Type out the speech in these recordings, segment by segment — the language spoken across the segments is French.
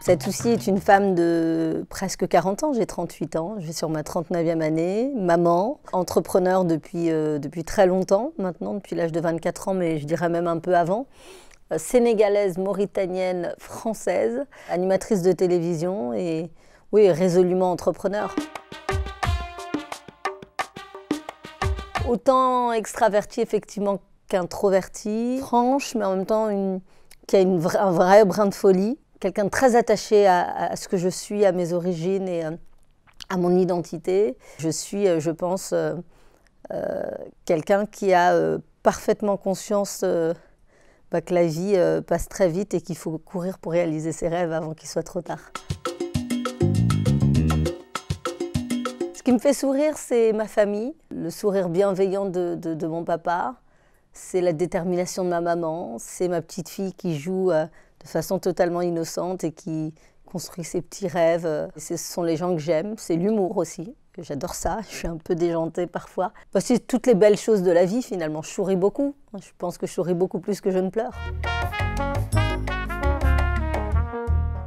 Cette aussi est une femme de presque 40 ans, j'ai 38 ans, je suis sur ma 39e année, maman, entrepreneur depuis, euh, depuis très longtemps maintenant, depuis l'âge de 24 ans, mais je dirais même un peu avant. Euh, sénégalaise, mauritanienne, française, animatrice de télévision et oui, résolument entrepreneur. Autant extraverti, effectivement, qu'introverti. Franche, mais en même temps, qui a un vrai brin de folie. Quelqu'un très attaché à, ce que je suis, à mes origines et euh, à mon identité. Je suis, euh, je pense, euh, quelqu'un qui a parfaitement conscience bah, que la vie passe très vite et qu'il faut courir pour réaliser ses rêves avant qu'il soit trop tard. qui me fait sourire, c'est ma famille, le sourire bienveillant de, de, mon papa, c'est la détermination de ma maman, c'est ma petite fille qui joue euh, de façon totalement innocente et qui construit ses petits rêves. ce sont les gens que j'aime, c'est l'humour aussi. J'adore ça, je suis un peu déjantée parfois. Voici toutes les belles choses de la vie finalement. Je souris beaucoup. Je pense que je souris beaucoup plus que je ne pleure.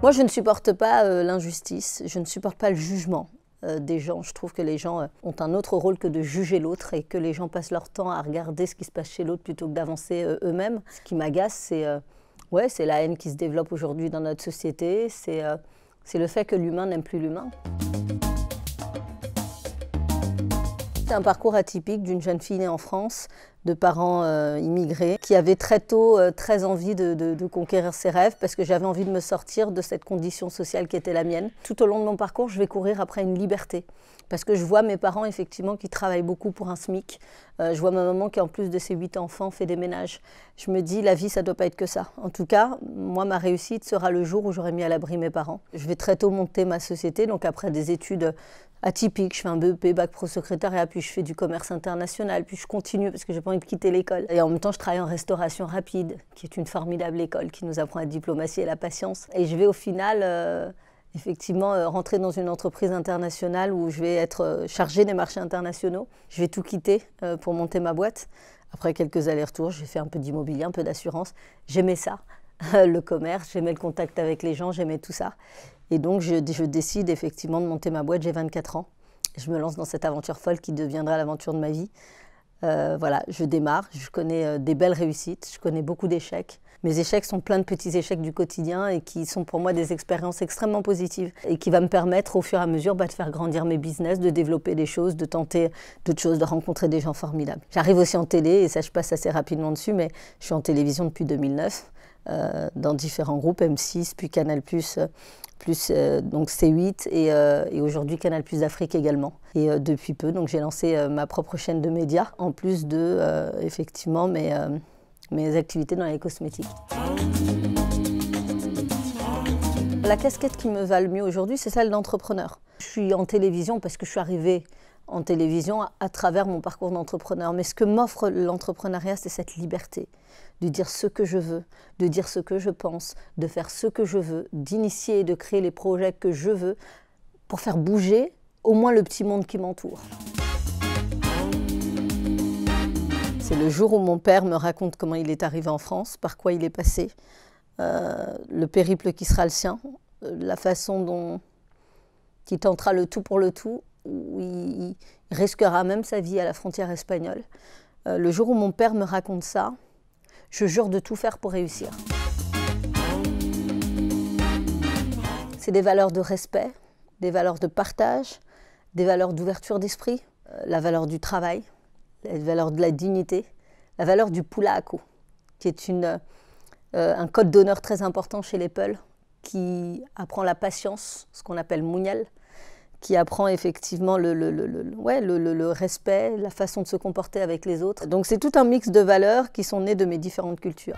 Moi, je ne supporte pas euh, l'injustice, je ne supporte pas le jugement. Euh, des gens. Je trouve que les gens euh, ont un autre rôle que de juger l'autre et que les gens passent leur temps à regarder ce qui se passe chez l'autre plutôt que d'avancer euh, eux-mêmes. Ce qui m'agace, c'est c'est la haine qui se développe aujourd'hui dans notre société. C'est c'est le fait que l'humain n'aime plus l'humain. C'est un parcours atypique d'une jeune fille née en France, de parents euh, immigrés, qui avait très tôt euh, très envie de, conquérir ses rêves parce que j'avais envie de me sortir de cette condition sociale qui était la mienne. Tout au long de mon parcours, je vais courir après une liberté parce que je vois mes parents effectivement qui travaillent beaucoup pour un SMIC. Euh, je vois ma maman qui, en plus de ses huit enfants, fait des ménages. Je me dis, la vie, ça ne doit pas être que ça. En tout cas, moi, ma réussite sera le jour où j'aurai mis à l'abri mes parents. Je vais très tôt monter ma société, donc après des études atypique. Je fais un BEP, bac pro secrétariat, puis je fais du commerce international, puis je continue parce que j'ai pas envie de quitter l'école. Et en même temps, je travaille en restauration rapide, qui est une formidable école qui nous apprend la diplomatie et la patience. Et je vais au final, euh, effectivement, euh, rentrer dans une entreprise internationale où je vais être euh, chargée des marchés internationaux. Je vais tout quitter pour monter ma boîte. Après quelques allers-retours, j'ai fait un peu d'immobilier, un peu d'assurance. J'aimais ça, le commerce, j'aimais le contact avec les gens, j'aimais tout ça. Et donc, je, décide effectivement de monter ma boîte. J'ai 24 ans. Je me lance dans cette aventure folle qui deviendra l'aventure de ma vie. Euh, voilà, je démarre. Je connais euh, des belles réussites. Je connais beaucoup d'échecs. Mes échecs sont plein de petits échecs du quotidien et qui sont pour moi des expériences extrêmement positives et qui va me permettre au fur et à mesure bah, de faire grandir mes business, de développer des choses, de tenter d'autres choses, de rencontrer des gens formidables. J'arrive aussi en télé et ça je passe assez rapidement dessus, mais je suis en télévision depuis 2009. Euh, dans différents groupes, M6, puis Canal+, plus euh, euh, donc C8 et, aujourd'hui Canal Afrique également. Et depuis peu, donc j'ai lancé ma propre chaîne de médias en plus de effectivement mes, mes activités dans les cosmétiques. La casquette qui me va le mieux aujourd'hui, c'est celle d'entrepreneur. Je suis en télévision parce que je suis arrivée en télévision à, travers mon parcours d'entrepreneur. Mais ce que m'offre l'entrepreneuriat, c'est cette liberté de dire ce que je veux, de dire ce que je pense, de faire ce que je veux, d'initier et de créer les projets que je veux pour faire bouger au moins le petit monde qui m'entoure. C'est le jour où mon père me raconte comment il est arrivé en France, par quoi il est passé, euh, le périple qui sera le sien, euh, la façon dont il tentera le tout pour le tout où il, risquera même sa vie à la frontière espagnole. Euh, le jour où mon père me raconte ça, je jure de tout faire pour réussir. C'est des valeurs de respect, des valeurs de partage, des valeurs d'ouverture d'esprit, euh, la valeur du travail, la valeur de la dignité, la valeur du pulaako, qui est euh, un code d'honneur très important chez les Peuls, qui apprend la patience, ce qu'on appelle mounial, qui apprend effectivement le, le, le, ouais, le, respect, la façon de se comporter avec les autres. Donc c'est tout un mix de valeurs qui sont nées de mes différentes cultures.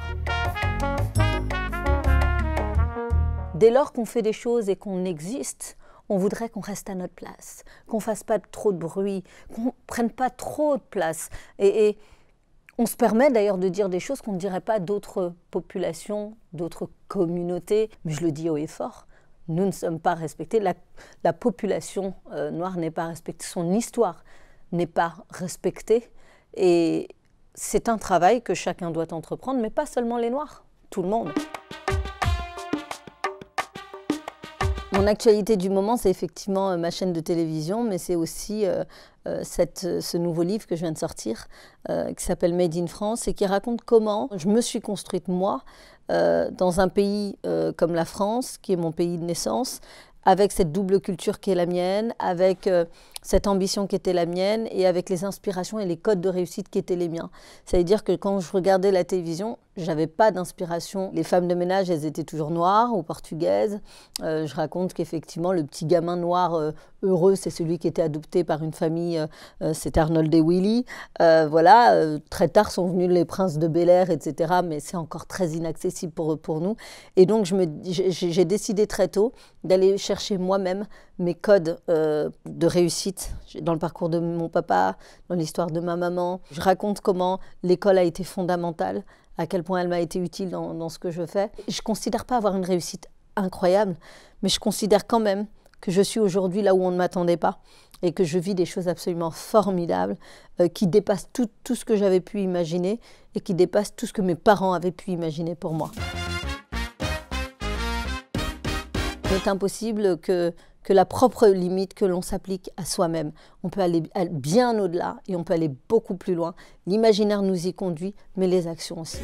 Dès lors qu'on fait des choses et qu'on existe, on voudrait qu'on reste à notre place, qu'on fasse pas trop de bruit, qu'on prenne pas trop de place. Et, et on se permet d'ailleurs de dire des choses qu'on ne dirait pas d'autres populations, d'autres communautés, mais je le dis haut et fort nous ne sommes pas respectés, la, population euh, noire n'est pas respectée, son histoire n'est pas respectée. Et c'est un travail que chacun doit entreprendre, mais pas seulement les noirs, tout le monde. Mon actualité du moment, c'est effectivement euh, ma chaîne de télévision, mais c'est aussi euh, euh, ce nouveau livre que je viens de sortir, qui s'appelle Made in France, et qui raconte comment je me suis construite, moi, dans un pays comme la France, qui est mon pays de naissance, avec cette double culture qui est la mienne, avec cette ambition qui était la mienne et avec les inspirations et les codes de réussite qui étaient les miens. C'est-à-dire que quand je regardais la télévision, j'avais pas d'inspiration. Les femmes de ménage, elles étaient toujours noires ou portugaises. Euh, je raconte qu'effectivement, le petit gamin noir euh, heureux, c'est celui qui était adopté par une famille, c'était euh, c'est Arnold et Willy. voilà, très tard sont venus les princes de Bel Air, etc. Mais c'est encore très inaccessible pour, pour nous. Et donc, j'ai décidé très tôt d'aller chercher moi-même mes codes de réussite dans le parcours de mon papa, dans l'histoire de ma maman. Je raconte comment l'école a été fondamentale à quel point elle m'a été utile dans, ce que je fais. Je ne considère pas avoir une réussite incroyable, mais je considère quand même que je suis aujourd'hui là où on ne m'attendait pas et que je vis des choses absolument formidables euh, qui dépassent tout, tout ce que j'avais pu imaginer et qui dépassent tout ce que mes parents avaient pu imaginer pour moi. Il impossible que que la propre limite que l'on s'applique à soi-même. On peut aller bien au-delà et on peut aller beaucoup plus loin. L'imaginaire nous y conduit, mais les actions aussi.